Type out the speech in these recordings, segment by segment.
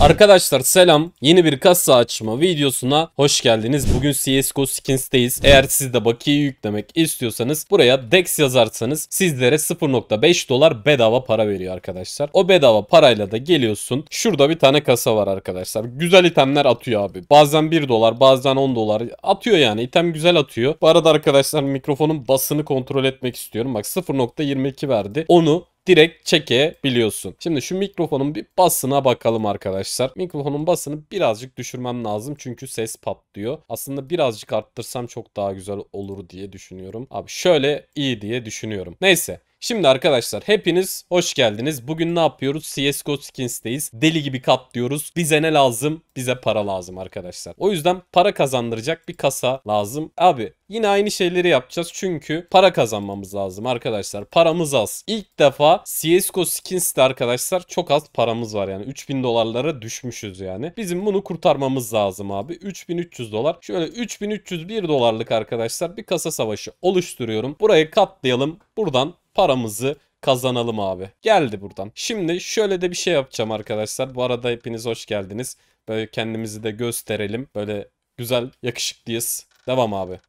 Arkadaşlar selam. Yeni bir kasa açma videosuna hoş geldiniz. Bugün CSGO Skins'teyiz. Eğer siz de bakiye yüklemek istiyorsanız buraya DEX yazarsanız sizlere 0.5 dolar bedava para veriyor arkadaşlar. O bedava parayla da geliyorsun. Şurada bir tane kasa var arkadaşlar. Güzel itemler atıyor abi. Bazen 1 dolar bazen 10 dolar atıyor yani. item güzel atıyor. Bu arada arkadaşlar mikrofonun basını kontrol etmek istiyorum. Bak 0.22 verdi. Onu direkt çekebiliyorsun. Şimdi şu mikrofonun bir basına bakalım arkadaşlar. Mikrofonun basını birazcık düşürmem lazım çünkü ses patlıyor. Aslında birazcık arttırsam çok daha güzel olur diye düşünüyorum. Abi şöyle iyi diye düşünüyorum. Neyse Şimdi arkadaşlar hepiniz hoş geldiniz. Bugün ne yapıyoruz? CSGO Skins'teyiz. Deli gibi katlıyoruz. Bize ne lazım? Bize para lazım arkadaşlar. O yüzden para kazandıracak bir kasa lazım. Abi Yine aynı şeyleri yapacağız çünkü para kazanmamız lazım arkadaşlar. Paramız az. İlk defa CSGO Skins'te arkadaşlar çok az paramız var yani. 3000 dolarlara düşmüşüz yani. Bizim bunu kurtarmamız lazım abi. 3300 dolar. Şöyle 3301 dolarlık arkadaşlar bir kasa savaşı oluşturuyorum. Buraya katlayalım. Buradan paramızı kazanalım abi. Geldi buradan. Şimdi şöyle de bir şey yapacağım arkadaşlar. Bu arada hepiniz hoş geldiniz. Böyle kendimizi de gösterelim. Böyle güzel yakışıklıyız. Devam abi.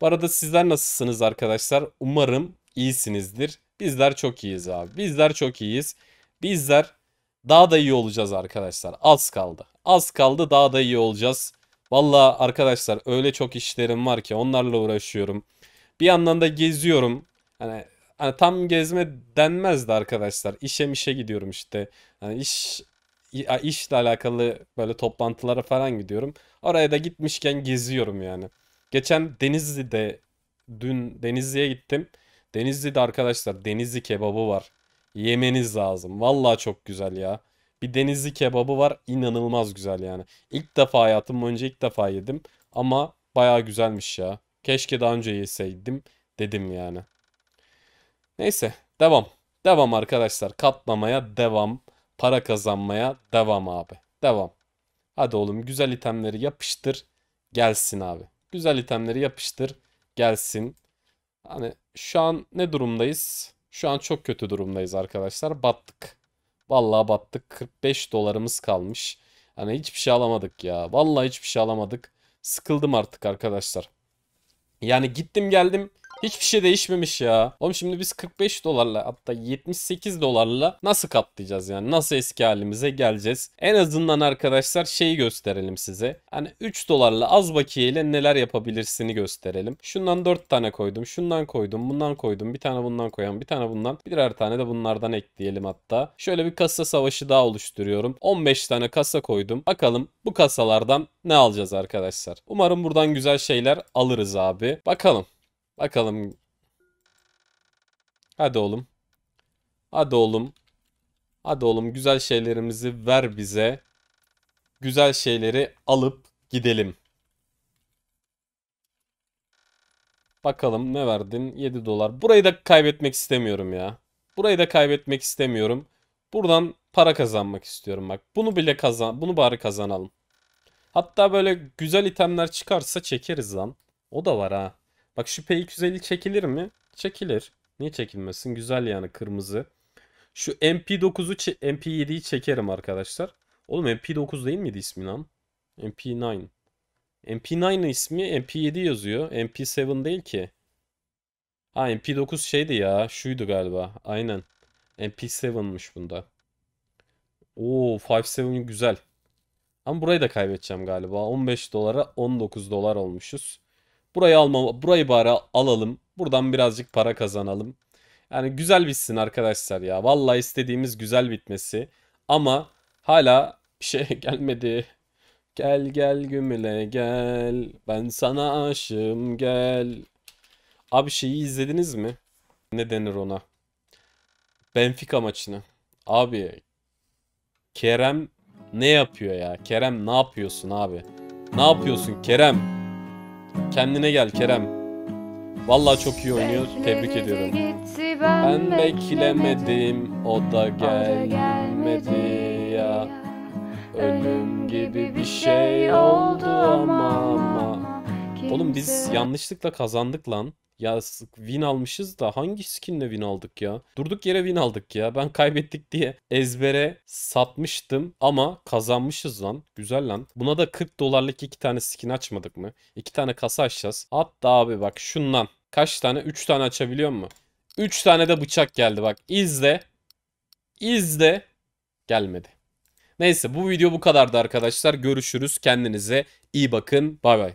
Bu arada sizler nasılsınız arkadaşlar? Umarım iyisinizdir. Bizler çok iyiyiz abi. Bizler çok iyiyiz. Bizler daha da iyi olacağız arkadaşlar. Az kaldı. Az kaldı daha da iyi olacağız. Valla arkadaşlar öyle çok işlerim var ki onlarla uğraşıyorum. Bir yandan da geziyorum. Hani hani tam gezme denmezdi arkadaşlar. İşe işe gidiyorum işte. Yani iş işle alakalı böyle toplantılara falan gidiyorum. Oraya da gitmişken geziyorum yani. Geçen Denizli'de dün Denizli'ye gittim. Denizli'de arkadaşlar Denizli kebabı var. Yemeniz lazım. Vallahi çok güzel ya. Bir Denizli kebabı var. inanılmaz güzel yani. İlk defa hayatım önce ilk defa yedim. Ama baya güzelmiş ya. Keşke daha önce yeseydim dedim yani. Neyse devam. Devam arkadaşlar. Katlamaya devam. Para kazanmaya devam abi. Devam. Hadi oğlum güzel itemleri yapıştır. Gelsin abi. Güzel itemleri yapıştır. Gelsin. Hani şu an ne durumdayız? Şu an çok kötü durumdayız arkadaşlar. Battık. Vallahi battık. 45 dolarımız kalmış. Hani hiçbir şey alamadık ya. Vallahi hiçbir şey alamadık. Sıkıldım artık arkadaşlar. Yani gittim geldim Hiçbir şey değişmemiş ya. Oğlum şimdi biz 45 dolarla hatta 78 dolarla nasıl katlayacağız yani? Nasıl eski halimize geleceğiz? En azından arkadaşlar şeyi gösterelim size. Hani 3 dolarla az bakiyeyle neler yapabilirsini gösterelim. Şundan 4 tane koydum. Şundan koydum. Bundan koydum. Bir tane bundan koyan. Bir tane bundan. Birer tane de bunlardan ekleyelim hatta. Şöyle bir kasa savaşı daha oluşturuyorum. 15 tane kasa koydum. Bakalım bu kasalardan ne alacağız arkadaşlar? Umarım buradan güzel şeyler alırız abi. Bakalım. Bakalım. Hadi oğlum. Hadi oğlum. Hadi oğlum güzel şeylerimizi ver bize. Güzel şeyleri alıp gidelim. Bakalım ne verdin? 7 dolar. Burayı da kaybetmek istemiyorum ya. Burayı da kaybetmek istemiyorum. Buradan para kazanmak istiyorum bak. Bunu bile kazan, bunu bari kazanalım. Hatta böyle güzel itemler çıkarsa çekeriz lan. O da var ha. Bak şu P250 çekilir mi? Çekilir. Niye çekilmesin? Güzel yani kırmızı. Şu MP9'u MP7'yi çekerim arkadaşlar. Oğlum MP9 değil miydi ismi lan? MP9. MP9 ismi MP7 yazıyor. MP7 değil ki. Ha MP9 şeydi ya. Şuydu galiba. Aynen. MP7'miş bunda. Oo 57 güzel. Ama burayı da kaybedeceğim galiba. 15 dolara 19 dolar olmuşuz. Burayı alma, burayı bari alalım. Buradan birazcık para kazanalım. Yani güzel bitsin arkadaşlar ya. Vallahi istediğimiz güzel bitmesi. Ama hala bir şey gelmedi. Gel gel gümüle gel. Ben sana aşığım gel. Abi şeyi izlediniz mi? Ne denir ona? Benfica maçını. Abi Kerem ne yapıyor ya? Kerem ne yapıyorsun abi? Ne yapıyorsun Kerem? Kendine gel Kerem. Vallahi çok iyi oynuyor. Tebrik ediyorum. Ben beklemedim. O da gelmedi ya. Ölüm gibi bir şey, şey oldu ama ama. Oğlum biz yanlışlıkla kazandık lan. Ya win almışız da hangi skinle win aldık ya? Durduk yere win aldık ya. Ben kaybettik diye ezbere satmıştım ama kazanmışız lan. Güzel lan. Buna da 40 dolarlık iki tane skin açmadık mı? İki tane kasa açacağız. Hatta abi bak şundan. Kaç tane? 3 tane açabiliyor mu? 3 tane de bıçak geldi bak. İzle. İzle. Gelmedi. Neyse bu video bu kadardı arkadaşlar. Görüşürüz. Kendinize iyi bakın. Bay bay.